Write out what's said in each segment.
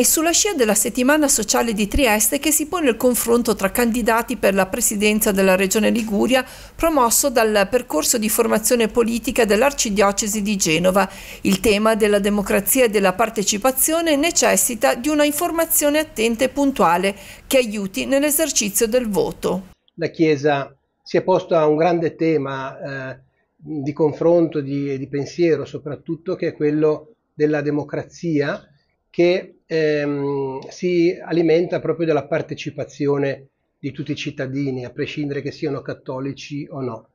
È sulla scia della settimana sociale di Trieste che si pone il confronto tra candidati per la presidenza della Regione Liguria promosso dal percorso di formazione politica dell'Arcidiocesi di Genova. Il tema della democrazia e della partecipazione necessita di una informazione attenta e puntuale che aiuti nell'esercizio del voto. La Chiesa si è posta a un grande tema eh, di confronto e di, di pensiero soprattutto che è quello della democrazia che ehm, si alimenta proprio della partecipazione di tutti i cittadini, a prescindere che siano cattolici o no.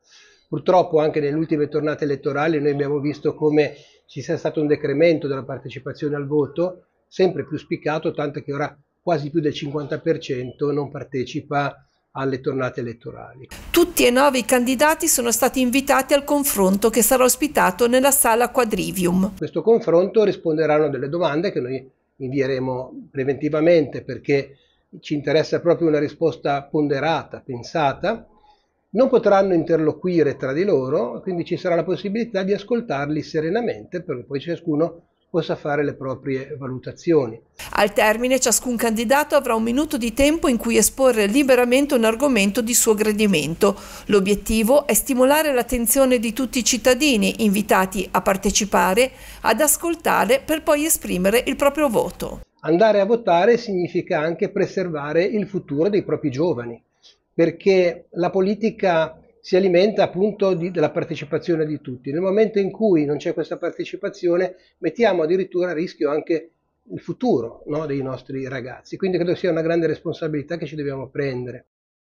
Purtroppo anche nelle ultime tornate elettorali noi abbiamo visto come ci sia stato un decremento della partecipazione al voto, sempre più spiccato, tanto che ora quasi più del 50% non partecipa alle tornate elettorali. Tutti e nove i candidati sono stati invitati al confronto che sarà ospitato nella sala Quadrivium. Questo confronto risponderanno delle domande che noi invieremo preventivamente perché ci interessa proprio una risposta ponderata, pensata. Non potranno interloquire tra di loro, quindi ci sarà la possibilità di ascoltarli serenamente perché poi ciascuno possa fare le proprie valutazioni. Al termine ciascun candidato avrà un minuto di tempo in cui esporre liberamente un argomento di suo gradimento. L'obiettivo è stimolare l'attenzione di tutti i cittadini invitati a partecipare, ad ascoltare per poi esprimere il proprio voto. Andare a votare significa anche preservare il futuro dei propri giovani, perché la politica si alimenta appunto di, della partecipazione di tutti. Nel momento in cui non c'è questa partecipazione mettiamo addirittura a rischio anche il futuro no, dei nostri ragazzi, quindi credo sia una grande responsabilità che ci dobbiamo prendere.